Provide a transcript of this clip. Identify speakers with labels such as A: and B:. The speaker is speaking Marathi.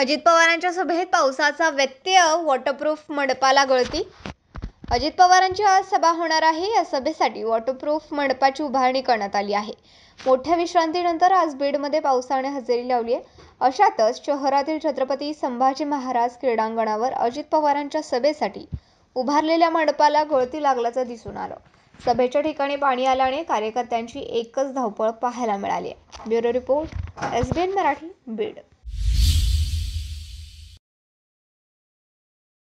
A: अजित पवारांच्या सभेत पावसाचा व्यत्यय वॉटरप्रूफ मंडपाला गळती अजित पवारांची आज सभा होणार आहे या सभेसाठी वॉटरप्रूफ मंडपाची उभारणी करण्यात आली आहे मोठ्या विश्रांतीनंतर आज बीडमध्ये पावसाने हजेरी लावली आहे अशातच शहरातील छत्रपती संभाजी महाराज क्रीडांगणावर अजित पवारांच्या सभेसाठी उभारलेल्या मंडपाला गळती लागल्याचं दिसून आलं सभेच्या ठिकाणी पाणी आल्याने कार्यकर्त्यांची एकच धावपळ पाहायला मिळाली आहे bureau report SBN Marathi Beed